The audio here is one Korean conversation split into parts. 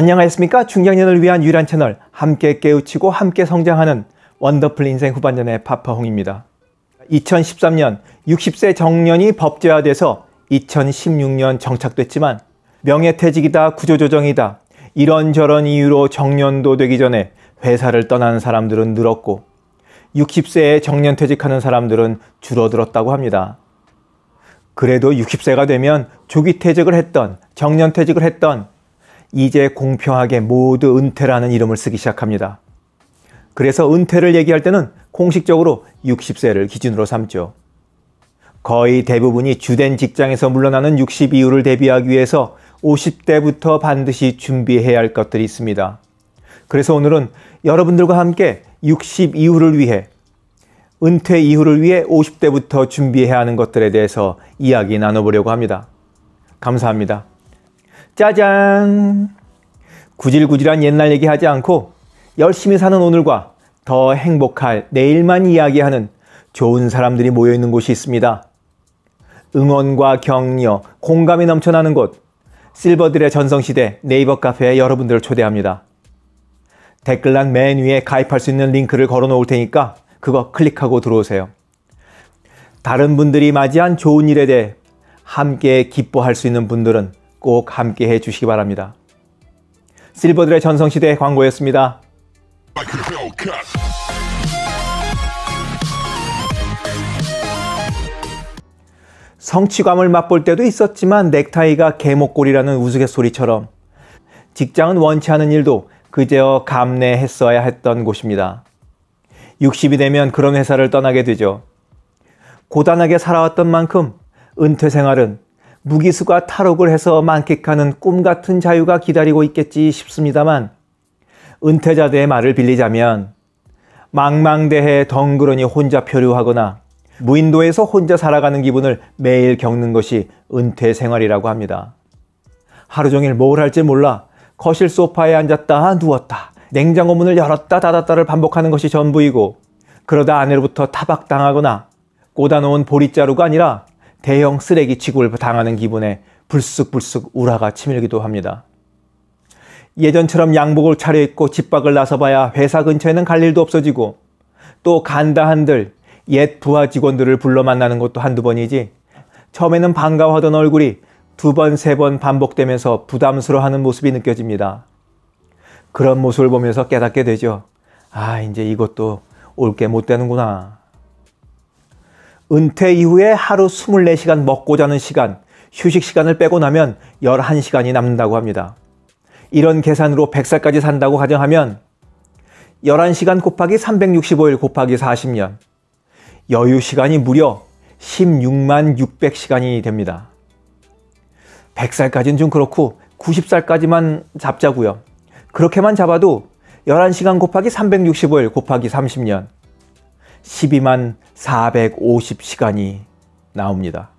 안녕하십니까 중장년을 위한 유일한 채널 함께 깨우치고 함께 성장하는 원더풀 인생 후반전의 파파홍입니다. 2013년 60세 정년이 법제화돼서 2016년 정착됐지만 명예퇴직이다 구조조정이다 이런저런 이유로 정년도 되기 전에 회사를 떠나는 사람들은 늘었고 60세에 정년퇴직하는 사람들은 줄어들었다고 합니다. 그래도 60세가 되면 조기퇴직을 했던 정년퇴직을 했던 이제 공평하게 모두 은퇴라는 이름을 쓰기 시작합니다. 그래서 은퇴를 얘기할 때는 공식적으로 60세를 기준으로 삼죠. 거의 대부분이 주된 직장에서 물러나는 60 이후를 대비하기 위해서 50대부터 반드시 준비해야 할 것들이 있습니다. 그래서 오늘은 여러분들과 함께 60 이후를 위해 은퇴 이후를 위해 50대부터 준비해야 하는 것들에 대해서 이야기 나눠보려고 합니다. 감사합니다. 짜잔! 구질구질한 옛날 얘기하지 않고 열심히 사는 오늘과 더 행복할 내일만 이야기하는 좋은 사람들이 모여 있는 곳이 있습니다. 응원과 격려, 공감이 넘쳐나는 곳, 실버들의 전성시대 네이버 카페에 여러분들을 초대합니다. 댓글란 맨 위에 가입할 수 있는 링크를 걸어 놓을 테니까 그거 클릭하고 들어오세요. 다른 분들이 맞이한 좋은 일에 대해 함께 기뻐할 수 있는 분들은 꼭 함께 해 주시기 바랍니다. 실버들의 전성시대 광고였습니다. 성취감을 맛볼 때도 있었지만 넥타이가 개목골이라는 우스갯소리처럼 직장은 원치 않은 일도 그제 감내했어야 했던 곳입니다. 60이 되면 그런 회사를 떠나게 되죠. 고단하게 살아왔던 만큼 은퇴 생활은 무기수가 탈옥을 해서 만끽하는 꿈 같은 자유가 기다리고 있겠지 싶습니다만 은퇴자들의 말을 빌리자면 망망대해 덩그러니 혼자 표류하거나 무인도에서 혼자 살아가는 기분을 매일 겪는 것이 은퇴 생활이라고 합니다. 하루 종일 뭘 할지 몰라 거실 소파에 앉았다 누웠다 냉장고 문을 열었다 닫았다를 반복하는 것이 전부이고 그러다 아내로부터 타박당하거나 꽂아놓은 보릿자루가 아니라 대형 쓰레기 취급을 당하는 기분에 불쑥불쑥 우라가 치밀기도 합니다. 예전처럼 양복을 차려입고 집 밖을 나서봐야 회사 근처에는 갈 일도 없어지고 또 간다 한들 옛 부하 직원들을 불러 만나는 것도 한두 번이지 처음에는 반가워하던 얼굴이 두 번, 세 번 반복되면서 부담스러워하는 모습이 느껴집니다. 그런 모습을 보면서 깨닫게 되죠. 아, 이제 이것도 올 게 못 되는구나. 은퇴 이후에 하루 24시간 먹고 자는 시간, 휴식 시간을 빼고 나면 11시간이 남는다고 합니다. 이런 계산으로 100살까지 산다고 가정하면 11시간 곱하기 365일 곱하기 40년. 여유 시간이 무려 16만 600시간이 됩니다. 100살까지는 좀 그렇고 90살까지만 잡자고요. 그렇게만 잡아도 11시간 곱하기 365일 곱하기 30년. 12만 450시간이 나옵니다.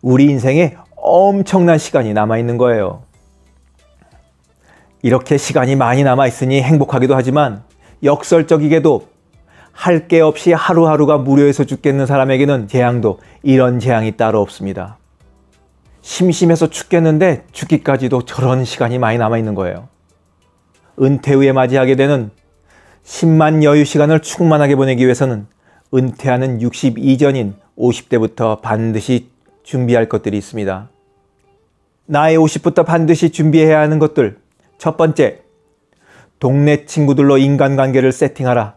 우리 인생에 엄청난 시간이 남아있는 거예요. 이렇게 시간이 많이 남아있으니 행복하기도 하지만 역설적이게도 할 게 없이 하루하루가 무료해서 죽겠는 사람에게는 재앙도 이런 재앙이 따로 없습니다. 심심해서 죽겠는데 죽기까지도 저런 시간이 많이 남아있는 거예요. 은퇴 후에 맞이하게 되는 10만 여유 시간을 충만하게 보내기 위해서는 은퇴하는 60 이전인 50대부터 반드시 준비할 것들이 있습니다. 나의 50부터 반드시 준비해야 하는 것들. 첫 번째, 동네 친구들로 인간관계를 세팅하라.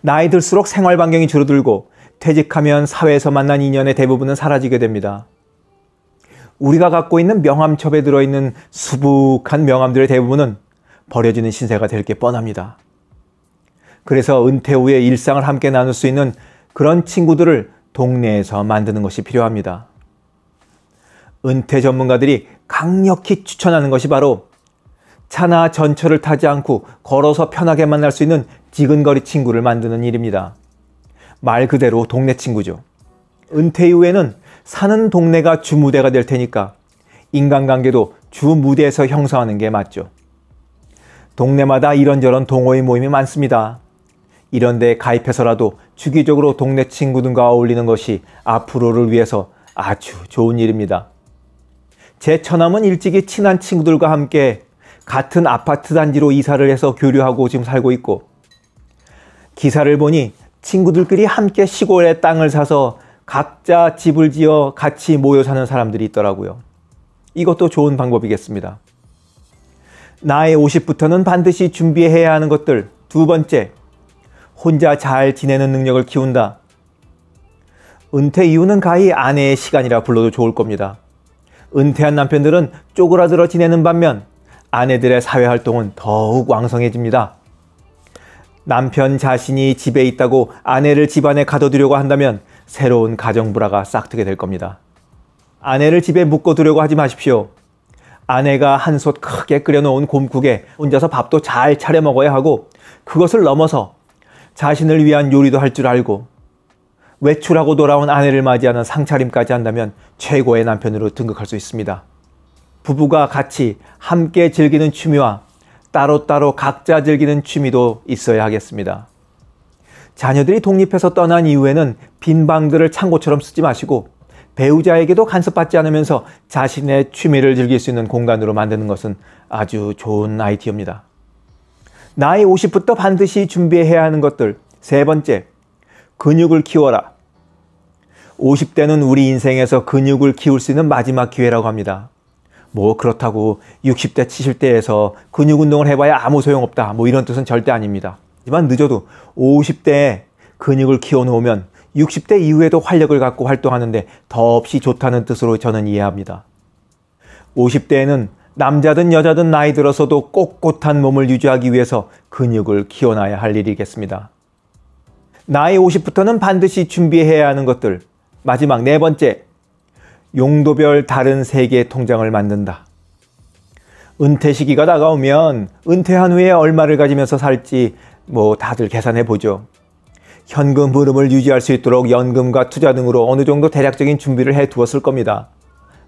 나이 들수록 생활 반경이 줄어들고 퇴직하면 사회에서 만난 인연의 대부분은 사라지게 됩니다. 우리가 갖고 있는 명함첩에 들어있는 수북한 명함들의 대부분은 버려지는 신세가 될 게 뻔합니다. 그래서 은퇴 후에 일상을 함께 나눌 수 있는 그런 친구들을 동네에서 만드는 것이 필요합니다. 은퇴 전문가들이 강력히 추천하는 것이 바로 차나 전철을 타지 않고 걸어서 편하게 만날 수 있는 지근거리 친구를 만드는 일입니다. 말 그대로 동네 친구죠. 은퇴 이후에는 사는 동네가 주무대가 될 테니까 인간관계도 주무대에서 형성하는 게 맞죠. 동네마다 이런저런 동호회 모임이 많습니다. 이런 데에 가입해서라도 주기적으로 동네 친구들과 어울리는 것이 앞으로를 위해서 아주 좋은 일입니다. 제 처남은 일찍이 친한 친구들과 함께 같은 아파트 단지로 이사를 해서 교류하고 지금 살고 있고 기사를 보니 친구들끼리 함께 시골에 땅을 사서 각자 집을 지어 같이 모여 사는 사람들이 있더라고요. 이것도 좋은 방법이겠습니다. 나의 50부터는 반드시 준비해야 하는 것들. 두 번째, 혼자 잘 지내는 능력을 키운다. 은퇴 이후는 가히 아내의 시간이라 불러도 좋을 겁니다. 은퇴한 남편들은 쪼그라들어 지내는 반면 아내들의 사회활동은 더욱 왕성해집니다. 남편 자신이 집에 있다고 아내를 집안에 가둬두려고 한다면 새로운 가정불화가 싹트게 될 겁니다. 아내를 집에 묶어두려고 하지 마십시오. 아내가 한솥 크게 끓여놓은 곰국에 혼자서 밥도 잘 차려 먹어야 하고 그것을 넘어서 자신을 위한 요리도 할 줄 알고 외출하고 돌아온 아내를 맞이하는 상차림까지 한다면 최고의 남편으로 등극할 수 있습니다. 부부가 같이 함께 즐기는 취미와 따로따로 각자 즐기는 취미도 있어야 하겠습니다. 자녀들이 독립해서 떠난 이후에는 빈 방들을 창고처럼 쓰지 마시고 배우자에게도 간섭받지 않으면서 자신의 취미를 즐길 수 있는 공간으로 만드는 것은 아주 좋은 아이디어입니다. 나이 50부터 반드시 준비해야 하는 것들. 세 번째, 근육을 키워라. 50대는 우리 인생에서 근육을 키울 수 있는 마지막 기회라고 합니다. 뭐 그렇다고 60대, 70대에서 근육 운동을 해봐야 아무 소용없다. 뭐 이런 뜻은 절대 아닙니다. 하지만 늦어도 50대에 근육을 키워놓으면 60대 이후에도 활력을 갖고 활동하는데 더없이 좋다는 뜻으로 저는 이해합니다. 50대에는 남자든 여자든 나이 들어서도 꼿꼿한 몸을 유지하기 위해서 근육을 키워놔야 할 일이겠습니다. 나이 50부터는 반드시 준비해야 하는 것들. 마지막 네 번째, 용도별 다른 세계 통장을 만든다. 은퇴 시기가 다가오면 은퇴한 후에 얼마를 가지면서 살지 뭐 다들 계산해 보죠. 현금 흐름을 유지할 수 있도록 연금과 투자 등으로 어느 정도 대략적인 준비를 해 두었을 겁니다.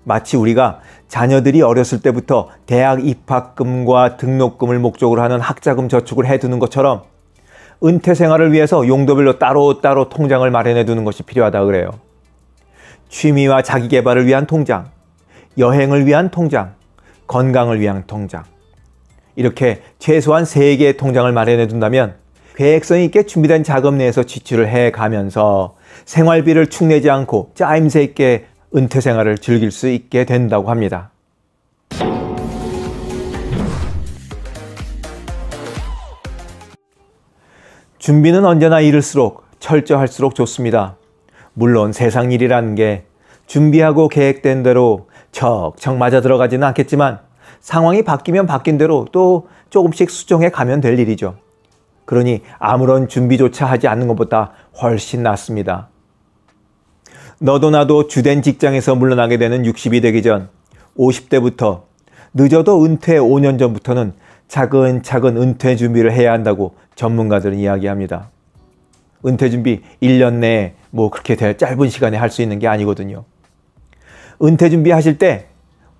마치 우리가 자녀들이 어렸을 때부터 대학 입학금과 등록금을 목적으로 하는 학자금 저축을 해 두는 것처럼 은퇴 생활을 위해서 용도별로 따로따로 통장을 마련해 두는 것이 필요하다 그래요. 취미와 자기 개발을 위한 통장, 여행을 위한 통장, 건강을 위한 통장. 이렇게 최소한 3개의 통장을 마련해 둔다면 계획성 있게 준비된 자금 내에서 지출을 해 가면서 생활비를 축내지 않고 짜임새 있게 은퇴 생활을 즐길 수 있게 된다고 합니다. 준비는 언제나 이를수록 철저할수록 좋습니다. 물론 세상 일이라는 게 준비하고 계획된 대로 척척 맞아 들어가지는 않겠지만 상황이 바뀌면 바뀐 대로 또 조금씩 수정해 가면 될 일이죠. 그러니 아무런 준비조차 하지 않는 것보다 훨씬 낫습니다. 너도 나도 주된 직장에서 물러나게 되는 60이 되기 전 50대부터 늦어도 은퇴 5년 전부터는 차근차근 은퇴 준비를 해야 한다고 전문가들은 이야기합니다. 은퇴 준비 1년 내에 뭐 그렇게 될 짧은 시간에 할 수 있는 게 아니거든요. 은퇴 준비하실 때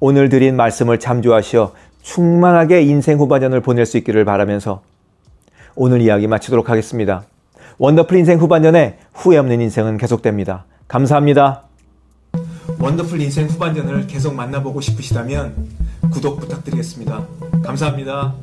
오늘 드린 말씀을 참조하시어 충만하게 인생 후반전을 보낼 수 있기를 바라면서 오늘 이야기 마치도록 하겠습니다. 원더풀 인생 후반전에 후회 없는 인생은 계속됩니다. 감사합니다. 원더풀 인생 후반전을 계속 만나보고 싶으시다면 구독 부탁드리겠습니다. 감사합니다.